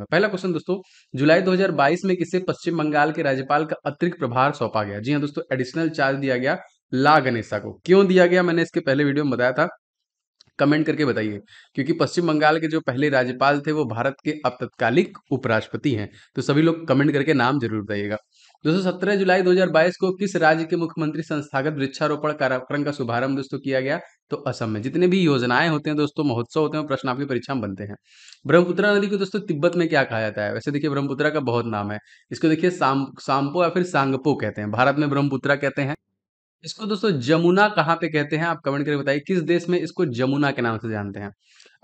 पहला क्वेश्चन दोस्तों जुलाई 2022 में किसे पश्चिम बंगाल के राज्यपाल का अतिरिक्त प्रभार सौंपा गया जी हाँ दोस्तों एडिशनल चार्ज दिया गया ला गणेशा को क्यों दिया गया मैंने इसके पहले वीडियो में बताया था कमेंट करके बताइए क्योंकि पश्चिम बंगाल के जो पहले राज्यपाल थे वो भारत के अब तत्कालिक उपराष्ट्रपति हैं तो सभी लोग कमेंट करके नाम जरूर बताइएगा दोस्तों सत्रह जुलाई 2022 को किस राज्य के मुख्यमंत्री संस्थागत वृक्षारोपण कार्यक्रम का शुभारंभ दोस्तों किया गया तो असम में जितने भी योजनाएं होते हैं दोस्तों महोत्सव होते हैं प्रश्न आपकी परीक्षा में बनते हैं ब्रह्मपुत्रा नदी को दोस्तों तिब्बत में क्या कहा जाता है वैसे देखिए ब्रह्मपुत्रा का बहुत नाम है इसको देखिए साम, सांपो या फिर सांगपो कहते हैं भारत में ब्रह्मपुत्रा कहते हैं इसको दोस्तों जमुना कहाँ पे कहते हैं आप कमेंट करके बताइए किस देश में इसको जमुना के नाम से जानते हैं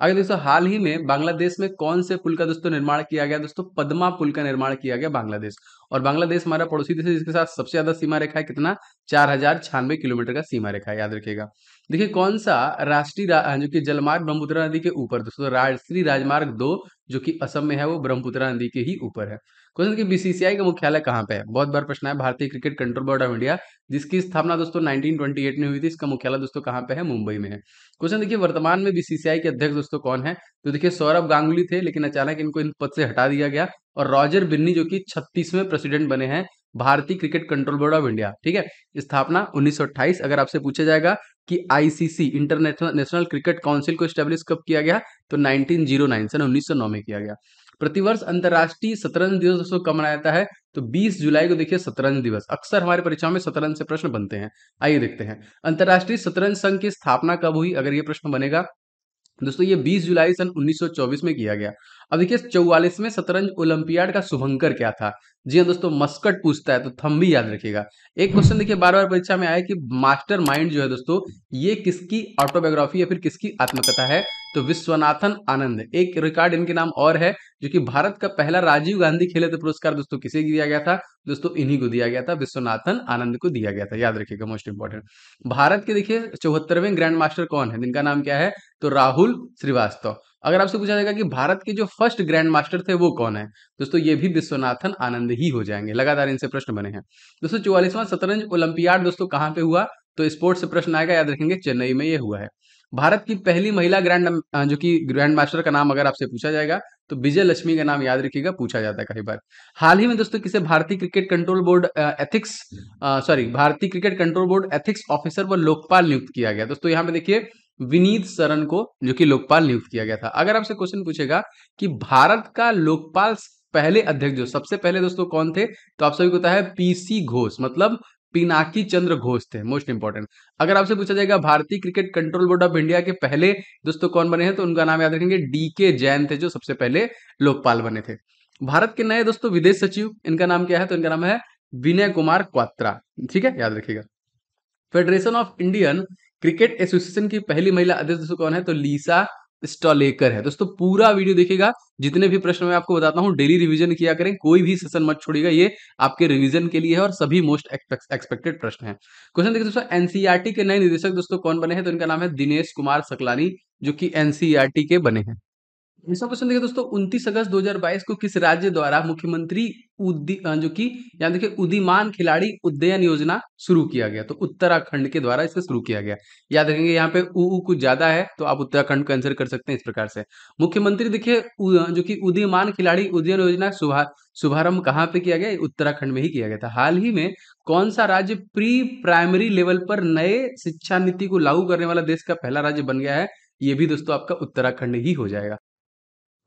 अगर दोस्तों हाल ही में बांग्लादेश में कौन से पुल का दोस्तों निर्माण किया गया दोस्तों पदमा पुल का निर्माण किया गया बांग्लादेश और बांग्लादेश हमारा पड़ोसी देश है जिसके साथ सबसे ज्यादा सीमा रेखा है कितना चार हजार छियानवे किलोमीटर का सीमा रेखा याद रखिएगा देखिए कौन सा राष्ट्रीय रा, जो कि जलमार्ग ब्रह्मपुत्र नदी के ऊपर दोस्तों राष्ट्रीय राजमार्ग दो जो कि असम में है वो ब्रह्मपुत्रा नदी के ही ऊपर है क्वेश्चन की बीसीसीआई का मुख्यालय कहाँ पे है बहुत बार प्रश्न है भारतीय cricket control board of India जिसकी स्थापना दोस्तों 1928 में हुई थी इसका मुख्यालय दोस्तों कहाँ पे है मुंबई में है क्वेश्चन देखिए वर्तमान में बीसीसीआई के अध्यक्ष दोस्तों कौन है तो देखिए सौरभ गांगुली थे लेकिन अचानक इनको इन पद से हटा दिया गया और रॉजर बिन्नी जो कि छत्तीसवें प्रेसिडेंट बने हैं भारतीय cricket control board of India ठीक है स्थापना 1928 अगर आपसे पूछा जाएगा कि ICC international national cricket council को स्टेब्लिश कब किया गया तो 1909 सन उन्नीस में किया गया प्रतिवर्ष अंतर्राष्ट्रीय शतरंज दिवस दोस्तों कब मनाया जाता है तो 20 जुलाई को देखिए शतरंज दिवस अक्सर हमारे परीक्षाओं में शतरंज से प्रश्न बनते हैं आइए देखते हैं अंतर्राष्ट्रीय शतरंज संघ की स्थापना कब हुई अगर ये प्रश्न बनेगा दोस्तों ये 20 जुलाई सन 1924 में किया गया अब देखिए चौवालीस में शतरंज ओलंपियाड का शुभंकर क्या था जी हाँ दोस्तों मस्कट पूछता है तो थम भी याद रखिएगा एक क्वेश्चन देखिए बार बार परीक्षा में आया कि मास्टर माइंड जो है दोस्तों ये किसकी ऑटोबायोग्राफी या फिर किसकी आत्मकथा है तो विश्वनाथन आनंद एक रिकॉर्ड इनके नाम और है जो कि भारत का पहला राजीव गांधी खेल रत्न पुरस्कार दोस्तों किसे दिया गया था दोस्तों इन्हीं को दिया गया था विश्वनाथन आनंद को दिया गया था याद रखिएगा मोस्ट इंपॉर्टेंट भारत के देखिए चौहत्तरवें ग्रैंड मास्टर कौन है जिनका नाम क्या है तो राहुल श्रीवास्तव अगर आपसे पूछा जाएगा कि भारत के जो फर्स्ट ग्रैंड मास्टर थे वो कौन है दोस्तों ये भी विश्वनाथन आनंद ही हो जाएंगे लगातार इनसे प्रश्न बने हैं दोस्तों चौवालीसवां शतरंज ओलंपियाड दोस्तों कहाँ पे हुआ तो स्पोर्ट्स से प्रश्न आएगा याद रखेंगे चेन्नई में ये हुआ है भारत की पहली महिला ग्रैंड जो कि ग्रैंड मास्टर का नाम अगर आपसे पूछा जाएगा तो विजय लक्ष्मी का नाम याद रखिएगा पूछा जाता है कई बार हाल ही में दोस्तों किसे भारतीय cricket control board ethics sorry भारतीय cricket control board ethics officer व लोकपाल नियुक्त किया गया दोस्तों यहाँ पे देखिए विनीत सरन को जो कि लोकपाल नियुक्त किया गया था अगर आपसे क्वेश्चन पूछेगा कि भारत का लोकपाल पहले अध्यक्ष जो सबसे पहले दोस्तों कौन थे तो आप सभी को पता है पीसी घोष मतलब पिनाकी चंद्र घोष थे मोस्ट इंपॉर्टेंट अगर आपसे पूछा जाएगा भारतीय cricket control board of India के पहले दोस्तों कौन बने हैं तो उनका नाम याद रखेंगे डी के जैन थे जो सबसे पहले लोकपाल बने थे भारत के नए दोस्तों विदेश सचिव इनका नाम क्या है तो इनका नाम है विनय कुमार क्वात्रा ठीक है याद रखिएगा federation of Indian cricket association की पहली महिला अध्यक्ष तो कौन है तो लीसा स्टॉलेकर है दोस्तों पूरा वीडियो देखिएगा जितने भी प्रश्न मैं आपको बताता हूँ डेली रिवीजन किया करें कोई भी सेशन मत छोड़िएगा ये आपके रिवीजन के लिए है और सभी मोस्ट एक्सपेक्टेड प्रश्न है क्वेश्चन देखिए दोस्तों एनसीईआरटी e के नए निदेशक दोस्तों कौन बने हैं तो इनका नाम है दिनेश कुमार सकलानी जो की एनसीईआरटी e के बने हैं क्वेश्चन देखिए दोस्तों उन्तीस अगस्त दो को किस राज्य द्वारा मुख्यमंत्री उद्दी जो कि यहाँ देखिए उदीमान खिलाड़ी उद्दयन योजना शुरू किया गया तो उत्तराखंड के द्वारा इसे शुरू किया गया याद रखेंगे यहाँ पे ऊ कुछ ज्यादा है तो आप उत्तराखंड को आंसर कर सकते हैं इस प्रकार से मुख्यमंत्री देखिए जो कि उदीमान खिलाड़ी उद्दयन योजना शुभारंभ कहाँ पे किया गया उत्तराखंड में ही किया गया था हाल ही में कौन सा राज्य प्री प्राइमरी लेवल पर नए शिक्षा नीति को लागू करने वाला देश का पहला राज्य बन गया है ये भी दोस्तों आपका उत्तराखंड ही हो जाएगा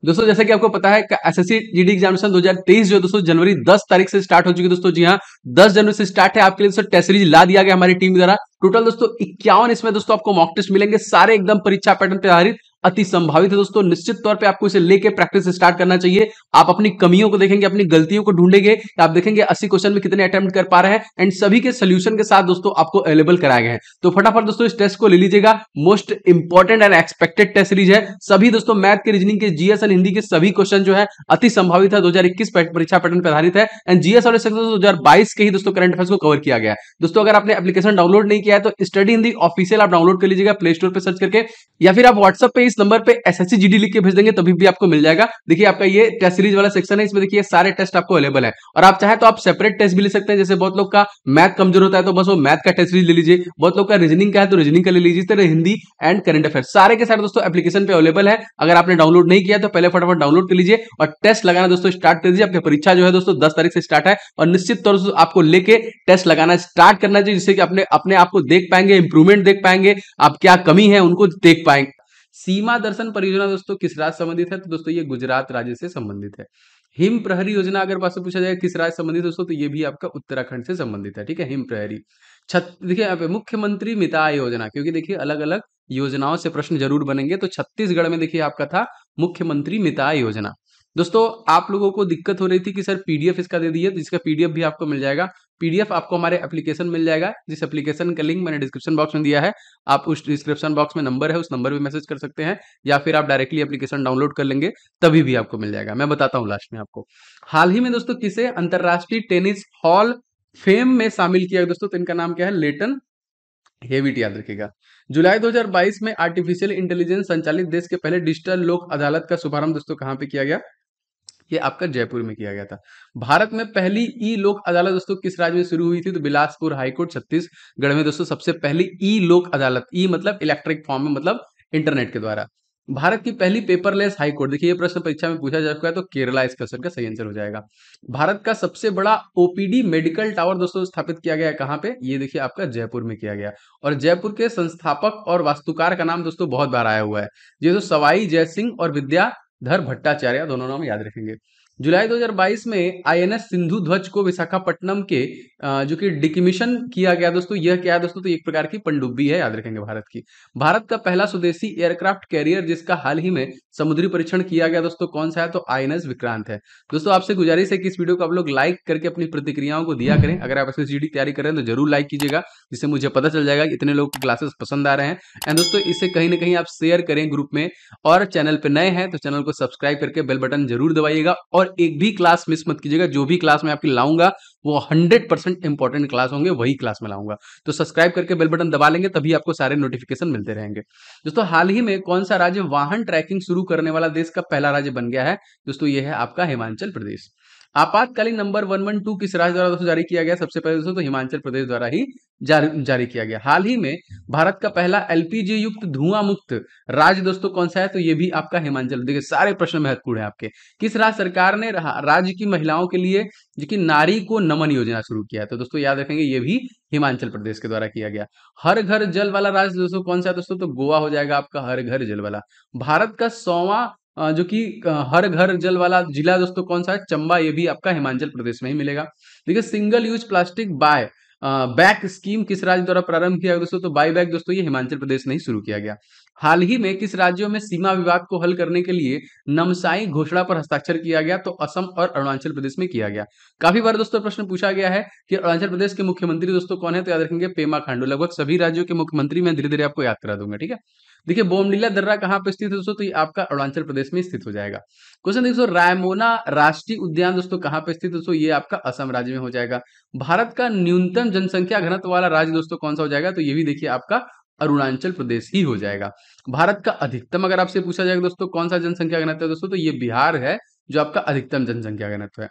दोस्तों जैसे कि आपको पता है एस जी डी एग्जामिनेशन तेईस जो दोस्तों जनवरी 10 तारीख से स्टार्ट हो चुकी है दोस्तों जी हाँ 10 जनवरी से स्टार्ट है आपके लिए दोस्तों टेस्ट सीरीज ला दिया गया हमारी टीम द्वारा टोटल दोस्तों इक्यावन इसमें दोस्तों आपको मॉक टेस्ट मिलेंगे सारे एकदम परीक्षा पैटर्न पर आधारित अति संभावित है दोस्तों निश्चित तौर पे आपको इसे लेके प्रैक्टिस स्टार्ट करना चाहिए आप अपनी कमियों को देखेंगे अपनी गलतियों को ढूंढेंगे तो आप देखेंगे अस्सी क्वेश्चन में कितने अटेम्प्ट कर पा रहे हैं एंड सभी के सोल्यूशन के साथ दोस्तों आपको अवेलेबल कराए गए हैं तो फटाफट दोस्तों इस टेस्ट को ले लीजिएगा most important and expected test series है सभी दोस्तों मैथ के रीजनिंग के जीएस एंड हिंदी के सभी क्वेश्चन जो है अति संभावित है दो परीक्षा पैटर्न पर आधारित है एंड जीएस और दो हजार के ही दोस्तों करंट अफेयर को कवर किया गया दोस्तों अगर आपने एप्लीकेशन डाउनलोड नहीं किया है तो स्टडी हिंदी ऑफिशियल आप डाउनलोड कर लीजिएगा प्ले स्टोर पर सर्च करके या फिर आप व्हाट्सएप पर इस नंबर पे एस एस लिख के भेज देंगे तभी भी आपको मिल जाएगा देखिए आपका ये टेस्ट सीरीज वाला सेक्शन है इसमें देखिए सारे टेस्ट आपको अवेलेबल है और आप चाहे तो आप सेपरेट टेस्ट भी ले सकते हैं जैसे बहुत लोग का मैथ कमजोर होता है तो बस वो मैथ का टेस्ट सीरीज ले लीजिए बहुत लोग का रीजनिंग का है तो रीजनिंग का ले लीजिए तरह हिंदी एंड करंट अफेयर सारे के सारे दोस्तों एप्लीकेशन पे अवेलेबल है अगर आपने डाउनलोड नहीं किया तो पहले फटाफट डाउनलोड कर लीजिए और टेस्ट लगाना दोस्तों स्टार्ट कर दीजिए आपकी परीक्षा जो है दोस्तों दस तारीख से स्टार्ट है और निश्चित तौर से आपको लेके टेस्ट लगाना स्टार्ट करना चाहिए जिससे कि अपने अपने आपको देख पाएंगे इंप्रूवमेंट देख पाएंगे आप क्या कमी है उनको देख पाएंगे सीमा दर्शन परियोजना दोस्तों किस राज्य संबंधित है तो दोस्तों ये गुजरात राज्य से संबंधित है हिम प्रहरी योजना अगर पास पूछा जाए किस राज्य संबंधित दोस्तों तो ये भी आपका उत्तराखंड से संबंधित है ठीक है हिम प्रहरी छत देखिए यहाँ पे मुख्यमंत्री मिताय योजना क्योंकि देखिए अलग अलग योजनाओं से प्रश्न जरूर बनेंगे तो छत्तीसगढ़ में देखिए आपका था मुख्यमंत्री मिताय योजना दोस्तों आप लोगों को दिक्कत हो रही थी कि सर पीडीएफ इसका दे दिए तो इसका पीडीएफ भी आपको मिल जाएगा पीडीएफ आपको हमारे एप्लीकेशन मिल जाएगा जिस एप्लीकेशन का लिंक मैंने डिस्क्रिप्शन बॉक्स में दिया है आप उस डिस्क्रिप्शन बॉक्स में नंबर है उस नंबर पर मैसेज कर सकते हैं या फिर आप डायरेक्टली एप्लीकेशन डाउनलोड कर लेंगे तभी भी आपको मिल जाएगा मैं बताता हूँ लास्ट में आपको हाल ही में दोस्तों किसे अंतर्राष्ट्रीय टेनिस हॉल फेम में शामिल किया दोस्तों तो इनका नाम क्या है लेटन हेविट याद रखेगा जुलाई 2022 में आर्टिफिशियल इंटेलिजेंस संचालित देश के पहले डिजिटल लोक अदालत का शुभारंभ दोस्तों कहां पे किया गया ये आपका जयपुर में किया गया था भारत में पहली ई लोक अदालत दोस्तों किस राज्य में शुरू हुई थी तो बिलासपुर हाईकोर्ट छत्तीसगढ़ में दोस्तों सबसे पहली ई लोक अदालत ई मतलब इलेक्ट्रिक फॉर्म में मतलब इंटरनेट के द्वारा भारत की पहली पेपरलेस हाईकोर्ट देखिए ये प्रश्न परीक्षा में पूछा जा चुका है तो केरला इस क्वेश्चन का सही आंसर हो जाएगा भारत का सबसे बड़ा ओपीडी मेडिकल टावर दोस्तों स्थापित किया गया कहां कहाँ पे ये देखिए आपका जयपुर में किया गया और जयपुर के संस्थापक और वास्तुकार का नाम दोस्तों बहुत बार आया हुआ है ये तो सवाई जय सिंह और विद्या धर भट्टाचार्य दोनों नाम याद रखेंगे जुलाई 2022 में आईएनएस सिंधु ध्वज को विशाखापट्टनम के जो कि डिकमिशन किया गया दोस्तों यह क्या है दोस्तों तो एक प्रकार की पंडुब्बी है याद रखेंगे भारत की भारत का पहला स्वदेशी एयरक्राफ्ट कैरियर जिसका हाल ही में समुद्री परीक्षण किया गया दोस्तों कौन सा है तो आईएनएस विक्रांत है दोस्तों आपसे गुजारिश है कि इस वीडियो को आप लोग लाइक करके अपनी प्रतिक्रियाओं को दिया करें अगर आप एस की तैयारी करें तो जरूर लाइक कीजिएगा जिससे मुझे पता चल जाएगा इतने लोग क्लासेस पसंद आ रहे हैं एंड दोस्तों इसे कहीं ना कहीं आप शेयर करें ग्रुप में और चैनल पर नए हैं तो चैनल को सब्सक्राइब करके बेल बटन जरूर दबाइएगा और एक भी क्लास मिस मत कीजिएगा जो भी क्लास मैं आपकी लाऊंगा वो हंड्रेड परसेंट इंपॉर्टेंट क्लास होंगे वही क्लास में लाऊंगा तो सब्सक्राइब करके बेल बटन दबा लेंगे तभी आपको सारे नोटिफिकेशन मिलते रहेंगे दोस्तों हाल ही में कौन सा राज्य वाहन ट्रैकिंग शुरू करने वाला देश का पहला राज्य बन गया है दोस्तों ये है आपका हिमाचल प्रदेश आपातकालीन नंबर वन वन टू किस राज्य द्वारा दोस्तों जारी किया गया सबसे पहले दोस्तों तो हिमाचल प्रदेश द्वारा ही जारी जारी किया गया हाल ही में भारत का पहला एलपीजी युक्त धुआं मुक्त राज्य दोस्तों कौन सा है तो ये भी आपका हिमाचल देखिए सारे प्रश्न महत्वपूर्ण है आपके किस राज्य सरकार ने राज्य की महिलाओं के लिए जो कि नारी को नमन योजना शुरू किया है तो दोस्तों याद रखेंगे ये भी हिमाचल प्रदेश के द्वारा किया गया हर घर जल वाला राज्य दोस्तों कौन सा है दोस्तों तो गोवा हो जाएगा आपका हर घर जल वाला भारत का सौवा जो कि हर घर जल वाला जिला दोस्तों कौन सा है चंबा ये भी आपका हिमाचल प्रदेश में ही मिलेगा देखिए single use plastic buy back scheme किस राज्य द्वारा प्रारंभ किया दोस्तों तो बाय बैक दोस्तों ये हिमाचल प्रदेश में ही शुरू किया गया हाल ही में किस राज्यों में सीमा विवाद को हल करने के लिए नमसाई घोषणा पर हस्ताक्षर किया गया तो असम और अरुणाचल प्रदेश में किया गया काफी बार दोस्तों प्रश्न पूछा गया है कि अरुणाचल प्रदेश के मुख्यमंत्री दोस्तों कौन है तो याद रखेंगे पेमा खांडू लगभग सभी राज्यों के मुख्यमंत्री मैं धीरे धीरे आपको याद करा दूंगा ठीक है देखिए बोमडिला दर्रा कहाँ पे स्थित है दोस्तों तो ये आपका अरुणाचल प्रदेश में स्थित हो जाएगा क्वेश्चन दोस्तों रायमोना राष्ट्रीय उद्यान दोस्तों कहाँ पे स्थित दोस्तों ये आपका असम राज्य में हो जाएगा भारत का न्यूनतम जनसंख्या घनत्व वाला राज्य दोस्तों कौन सा हो जाएगा तो ये भी देखिए आपका अरुणाचल प्रदेश ही हो जाएगा भारत का अधिकतम अगर आपसे पूछा जाएगा दोस्तों कौन सा जनसंख्या घनत्व है दोस्तों तो ये बिहार है जो आपका अधिकतम जनसंख्या घनत्व है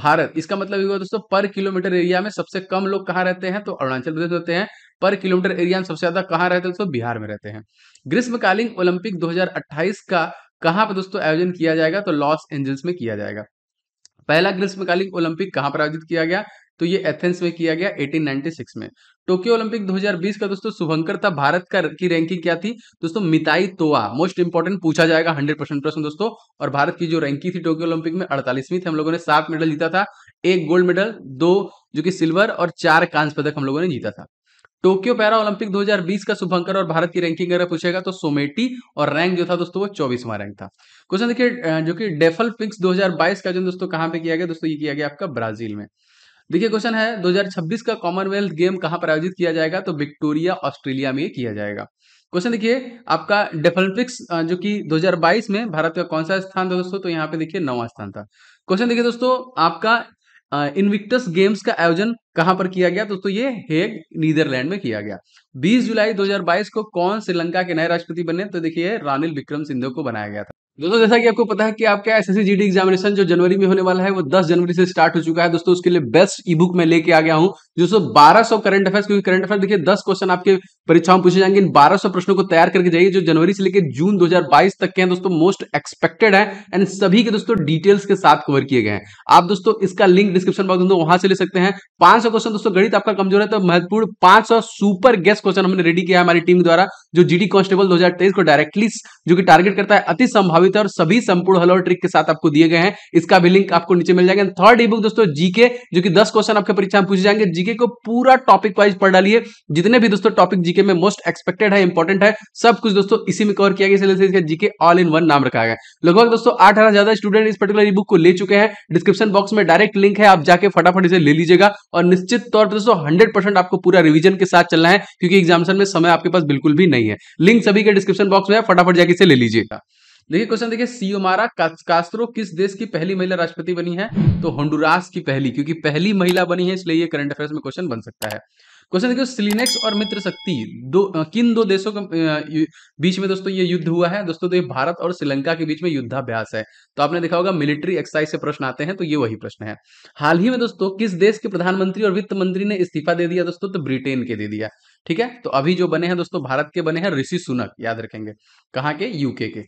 भारत इसका मतलब ये हुआ दोस्तों पर किलोमीटर एरिया में सबसे कम लोग कहाँ रहते हैं तो अरुणाचल प्रदेश रहते हैं पर किलोमीटर एरिया में सबसे ज्यादा कहाँ रहते हैं दोस्तों बिहार में रहते हैं ग्रीष्मकालीन ओलंपिक 2028 का कहाँ पर दोस्तों आयोजन किया जाएगा तो लॉस एंजल्स में किया जाएगा पहला ग्रीष्मकालीन ओलंपिक कहाँ पर आयोजित किया गया तो ये एथेंस में किया गया 1896 में टोक्यो ओलंपिक 2020 का दोस्तों शुभंकर था भारत का की रैंकिंग क्या थी दोस्तों मिताई तोआ मोस्ट इंपोर्टेंट पूछा जाएगा 100 परसेंट प्रश्न दोस्तों और भारत की जो रैंकिंग थी टोक्यो ओलंपिक में 48वीं थी हम लोगों ने सात मेडल जीता था एक गोल्ड मेडल दो जो कि सिल्वर और चार कांस पदक हम लोगों ने जीता था टोक्यो पैरा ओलंपिक 2020 का शुभंकर और भारत की रैंकिंग अगर पूछेगा तो सोमेटी और रैंक जो था दोस्तों वो चौबीसवां रैंक था क्वेश्चन देखिए जो कि डेफल पिक्स 2022 का जो दोस्तों कहां पे किया गया दोस्तों ये किया गया आपका ब्राजील में देखिए क्वेश्चन है 2026 का कॉमनवेल्थ गेम कहां पर आयोजित किया जाएगा तो विक्टोरिया ऑस्ट्रेलिया में किया जाएगा क्वेश्चन देखिए आपका डेफोलिम्पिक्स जो कि 2022 में भारत का कौन सा स्थान था दोस्तों तो यहाँ पे देखिए नवा स्थान था क्वेश्चन देखिए दोस्तों आपका इनविक्टस गेम्स का आयोजन कहां पर किया गया दोस्तों ये हेग नीदरलैंड में किया गया 20 जुलाई 2022 को कौन श्रीलंका के नए राष्ट्रपति बने तो देखिए रानिल विक्रम सिंधे को बनाया गया था दोस्तों जैसा कि आपको पता है कि आपका एस एस एग्जामिनेशन जो जनवरी में होने वाला है वो 10 जनवरी से स्टार्ट हो चुका है दोस्तों उसके लिए बेस्ट ई बुक में लेके आ गया हूं दोस्तों 1200 करंट अफेयर्स क्योंकि करंट अफेयर देखिए 10 क्वेश्चन आपके परीक्षाओं पूछे जाएंगे इन 1200 प्रश्नों को तैयार करके जाइए जो जनवरी से लेकर जून दो तक के हैं दोस्तों मोस्ट एक्सपेक्टेड है एंड सभी के दोस्तों डिटेल्स के साथ कवर किए गए हैं आप दोस्तों इसका लिंक डिस्क्रिप्शन बॉक्स दोस्तों वहां से ले सकते हैं पांच क्वेश्चन दोस्तों गणित आपका कमजोर है तो महत्वपूर्ण पांच सुपर गेस्ट क्वेश्चन हमने रेडी किया है हमारी टीम द्वारा जो डी कांस्टेबल दो को डायरेक्टली जो कि टारगेट करता है अति संभावित प्रभावित तो है और सभी संपूर्ण हल और ट्रिक के साथ आपको दिए गए हैं इसका भी लिंक आपको नीचे मिल जाएगा थर्ड ई बुक दोस्तों जीके जो कि दस क्वेश्चन आपके परीक्षा में पूछे जाएंगे जीके को पूरा टॉपिक वाइज पढ़ डालिए जितने भी दोस्तों टॉपिक जीके में मोस्ट एक्सपेक्टेड है इंपॉर्टेंट है सब कुछ दोस्तों इसी में कवर किया गया इसलिए जीके ऑल इन वन नाम रखा गया लगभग दोस्तों आठ हजार ज्यादा स्टूडेंट इस पर्टिकुलर ई बुक को ले चुके हैं डिस्क्रिप्शन बॉक्स में डायरेक्ट लिंक है आप जाके फटाफट इसे ले लीजिएगा और निश्चित तौर पर दोस्तों हंड्रेड आपको पूरा रिविजन के साथ चलना है क्योंकि एग्जामिशन में समय आपके पास बिल्कुल भी नहीं है लिंक सभी के डिस्क्रिप्शन बॉक्स में फटाफट जाके इसे ले लीजिएगा देखिए क्वेश्चन देखिए सीओमारा कास्त्रो किस देश की पहली महिला राष्ट्रपति बनी है तो होंडुरास की पहली क्योंकि पहली महिला बनी है इसलिए ये करंट अफेयर्स में क्वेश्चन बन सकता है क्वेश्चन देखिए सिलिनेक्स और मित्र शक्ति दो किन दो देशों के बीच में दोस्तों ये युद्ध हुआ है दोस्तों तो ये भारत और श्रीलंका के बीच में युद्धाभ्यास है तो आपने देखा होगा मिलिट्री एक्सरसाइज से प्रश्न आते हैं तो ये वही प्रश्न है हाल ही में दोस्तों किस देश के प्रधानमंत्री और वित्त मंत्री ने इस्तीफा दे दिया दोस्तों तो ब्रिटेन के दे दिया ठीक है तो अभी जो बने हैं दोस्तों भारत के बने हैं ऋषि सुनक याद रखेंगे कहा के यूके के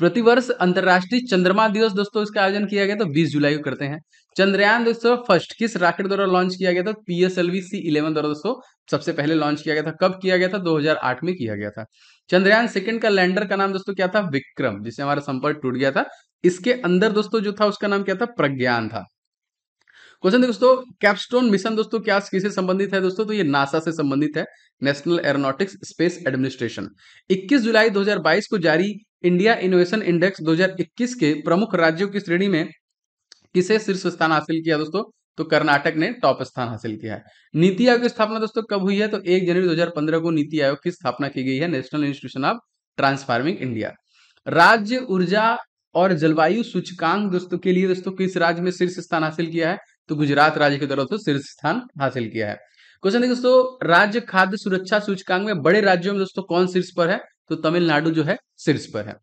प्रतिवर्ष अंतर्राष्ट्रीय चंद्रमा दिवस दोस्तों इसका आयोजन किया गया तो 20 जुलाई को करते हैं चंद्रयान दोस्तों फर्स्ट किस रॉकेट द्वारा लॉन्च किया गया था पीएसएलवी सी इलेवन द्वारा दोस्तों सबसे पहले लॉन्च किया गया था कब किया गया था 2008 में किया गया था चंद्रयान सेकंड का लैंडर का नाम दोस्तों क्या था विक्रम जिससे हमारा संपर्क टूट गया था इसके अंदर दोस्तों जो था उसका नाम क्या था प्रज्ञान था क्वेश्चन दोस्तों कैप्स्टोन मिशन दोस्तों क्या किसे संबंधित है दोस्तों तो ये नासा से संबंधित है नेशनल एरोनॉटिक्स स्पेस एडमिनिस्ट्रेशन 21 जुलाई 2022 को जारी इंडिया इनोवेशन इंडेक्स 2021 के प्रमुख राज्यों की श्रेणी में किसे शीर्ष स्थान हासिल किया दोस्तों तो कर्नाटक ने टॉप स्थान हासिल किया है नीति आयोग की स्थापना दोस्तों कब हुई है तो एक जनवरी 2015 को नीति आयोग की स्थापना की गई है national institution of transforming India राज्य ऊर्जा और जलवायु सूचकांक दोस्तों के लिए दोस्तों किस राज्य में शीर्ष स्थान हासिल किया है तो गुजरात राज्य की तरफ से शीर्ष स्थान हासिल किया है क्वेश्चन दोस्तों राज्य खाद्य सुरक्षा सूचकांक में बड़े राज्यों में दोस्तों कौन शीर्ष पर है तो तमिलनाडु जो है शीर्ष पर है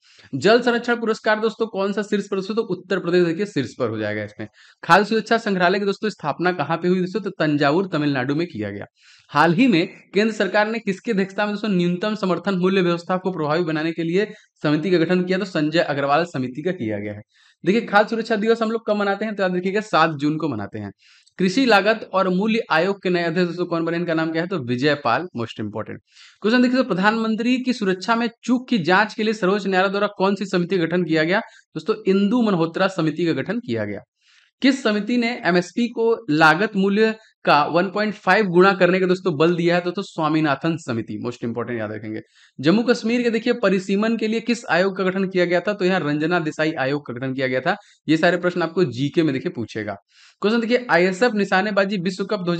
जल संरक्षण पुरस्कार दोस्तों कौन सा शीर्ष पर दोस्तों तो उत्तर प्रदेश देखिए शीर्ष पर हो जाएगा इसमें खाद्य सुरक्षा संग्रहालय की दोस्तों स्थापना कहाँ पे हुई दोस्तों तो तंजावुर तमिलनाडु में किया गया हाल ही में केंद्र सरकार ने किसके अध्यक्षता में दोस्तों न्यूनतम समर्थन मूल्य व्यवस्था को प्रभावी बनाने के लिए समिति का गठन किया तो संजय अग्रवाल समिति का किया गया है देखिए खाद्य सुरक्षा दिवस हम लोग कब मनाते हैं तो याद रखिएगा सात जून को मनाते हैं कृषि लागत और मूल्य आयोग के नए अध्यक्ष दोस्तों कौन बने इनका नाम क्या है तो Vijay Pal most important question देखिए तो प्रधानमंत्री की सुरक्षा में चूक की जांच के लिए सर्वोच्च न्यायालय द्वारा कौन सी समिति का गठन किया गया दोस्तों इंदू मल्होत्रा समिति का गठन किया गया किस समिति ने एमएसपी को लागत मूल्य का 1.5 गुणा करने का दोस्तों बल दिया है तो, तो स्वामीनाथन समिति मोस्ट इंपोर्टेंट याद रखेंगे जम्मू कश्मीर के देखिए परिसीमन के लिए किस आयोग का गठन किया गया था तो यहाँ रंजना देसाई आयोग का गठन किया गया था ये सारे प्रश्न आपको जीके में देखिए पूछेगा क्वेश्चन देखिए आईएसएफ निशानेबाजी विश्व कप दो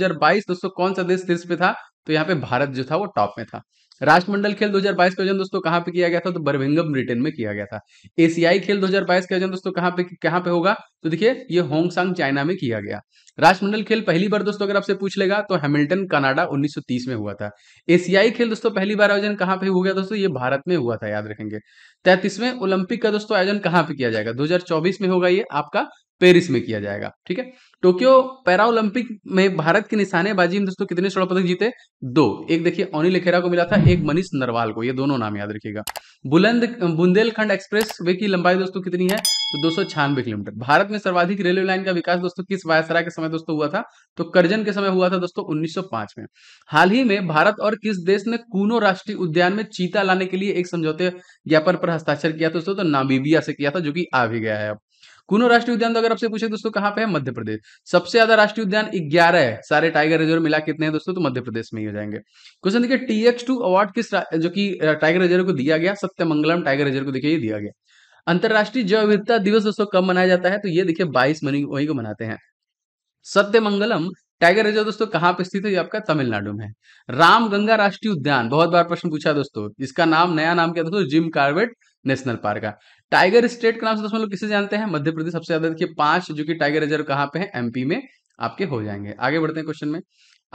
दोस्तों कौन सा देश शीर्ष पे था तो यहाँ पे भारत जो था वो टॉप में था राष्ट्रमंडल खेल 2022 का आयोजन दोस्तों कहां पे किया गया था तो बर्मिंगम ब्रिटेन में किया गया था एशियाई खेल 2022 का आयोजन दोस्तों कहाँ पे कहां पे होगा तो देखिए ये होंगसांग चाइना में किया गया राष्ट्रमंडल खेल पहली बार दोस्तों अगर आपसे पूछ लेगा तो हैमिल्टन कनाडा 1930 में हुआ था एशियाई खेल दोस्तों पहली बार आयोजन कहाँ पे हो गया दोस्तों ये भारत में हुआ था याद रखेंगे तैतीसवें ओलंपिक का दोस्तों आयोजन कहाँ पे किया जाएगा 2024 में होगा ये आपका पेरिस में किया जाएगा ठीक है टोक्यो ओलंपिक में भारत की निशानेबाजी में दोस्तों कितने स्वर्ण पदक जीते दो एक देखिए ओनी लखेरा को मिला था एक मनीष नरवाल को ये दोनों नाम याद रखिएगा बुलंद बुंदेलखंड एक्सप्रेस वे की लंबाई दोस्तों कितनी है तो दो किलोमीटर भारत में सर्वाधिक रेलवे लाइन का विकास दोस्तों किस वायसरा के समय दोस्तों हुआ था तो करजन के समय हुआ था दोस्तों उन्नीस में हाल ही में भारत और किस देश ने कूनो राष्ट्रीय उद्यान में चीता लाने के लिए एक समझौते ज्ञापन पर हस्ताक्षर किया था दोस्तों तो नामीबिया से किया था जो कि आ भी गया है अब कुनो राष्ट्रीय उद्यान तो अगर आपसे पूछे दोस्तों कहां पे है मध्य प्रदेश सबसे ज्यादा राष्ट्रीय उद्यान ग्यारह है सारे टाइगर रिजर्व मिला कितने हैं दोस्तों तो मध्य प्रदेश में ही हो जाएंगे क्वेश्चन देखिए टीएक्स टू अवार्ड किस जो कि टाइगर रिजर्व को दिया गया सत्यमंगलम टाइगर रिजर्व को देखिए दिया गया अंतर्राष्ट्रीय जैव विविधता दिवस दोस्तों कब मनाया जाता है तो ये देखिए बाईस मई को मनाते हैं सत्यमंगलम टाइगर रिजर्व दोस्तों कहां पर स्थित है ये आपका तमिलनाडु में राम गंगा राष्ट्रीय उद्यान बहुत बार प्रश्न पूछा दोस्तों इसका नाम नया नाम क्या दोस्तों जिम कार्बेट नेशनल पार्क का टाइगर स्टेट का नाम से दोस्तों लोग किसे जानते हैं मध्य प्रदेश सबसे ज्यादा देखिए पांच जो कि टाइगर रिजर्व कहाँ पे है एमपी में आपके हो जाएंगे आगे बढ़ते हैं क्वेश्चन में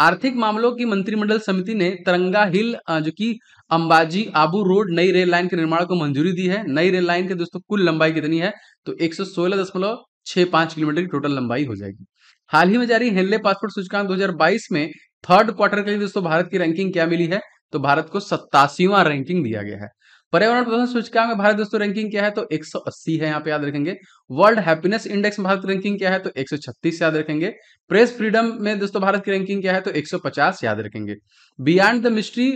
आर्थिक मामलों की मंत्रिमंडल समिति ने तरंगा हिल जो कि अंबाजी आबू रोड नई रेल लाइन के निर्माण को मंजूरी दी है नई रेल लाइन के दोस्तों कुल लंबाई कितनी है तो एक किलोमीटर की टोटल लंबाई हो जाएगी हाल ही में जारी हेल्ले पासपोर्ट सूचकांक 2022 में थर्ड क्वार्टर के लिए दोस्तों भारत की रैंकिंग क्या मिली है तो भारत को सत्तासीवा रैंकिंग दिया गया है पर्यावरण प्रदूषण सूचकांक में भारत दोस्तों रैंकिंग क्या है तो 180 है यहाँ पे याद रखेंगे वर्ल्ड हैप्पीनेस इंडेक्स में भारत रैंकिंग क्या है तो 136 याद रखेंगे प्रेस फ्रीडम में दोस्तों भारत की रैंकिंग क्या है तो 150 याद रखेंगे beyond the mystery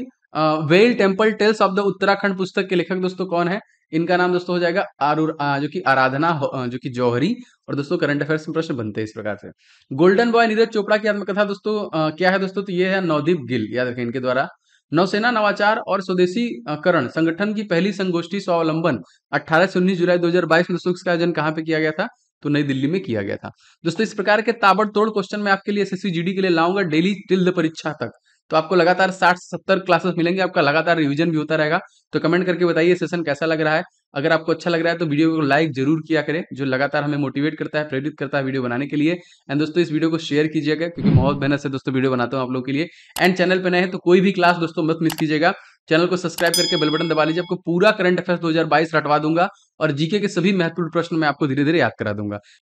well temple tales of the Uttarakhand पुस्तक के लेखक दोस्तों कौन है इनका नाम दोस्तों हो जाएगा आरूर जो कि आराधना जो कि जौहरी और दोस्तों करंट अफेयर्स में प्रश्न बनते हैं इस प्रकार से गोल्डन बॉय नीरज चोपड़ा की आत्मकथा दोस्तों क्या है दोस्तों तो ये है नवदीप गिल याद रखें इनके द्वारा नौसेना नवाचार और स्वदेशीकरण संगठन की पहली संगोष्ठी स्वावलंबन अट्ठारह से उन्नीस जुलाई 2022 में शुक्स का आयोजन कहाँ पे किया गया था तो नई दिल्ली में किया गया था दोस्तों इस प्रकार के ताबड़तोड़ क्वेश्चन मैं आपके लिए एस जीडी के लिए लाऊंगा डेली टिल द परीक्षा तक तो आपको लगातार साठ सत्तर क्लासेस मिलेंगे आपका लगातार रिवीजन भी होता रहेगा तो कमेंट करके बताइए सेशन कैसा लग रहा है अगर आपको अच्छा लग रहा है तो वीडियो को लाइक जरूर किया करें जो लगातार हमें मोटिवेट करता है प्रेरित करता है वीडियो बनाने के लिए एंड दोस्तों इस वीडियो को शेयर कीजिएगा क्योंकि बहुत मेहनत से दोस्तों वीडियो बनाता हूँ आप लोगों के लिए एंड चैनल पर नए हैं तो कोई भी क्लास दोस्तों मत मिस कीजिएगा चैनल को सब्सक्राइब करके बेल बटन दबा लीजिए आपको पूरा करंट हजार 2022 रटवा दूंगा और जीके के सभी महत्वपूर्ण प्रश्न मैं आपको धीरे धीरे याद करा दूंगा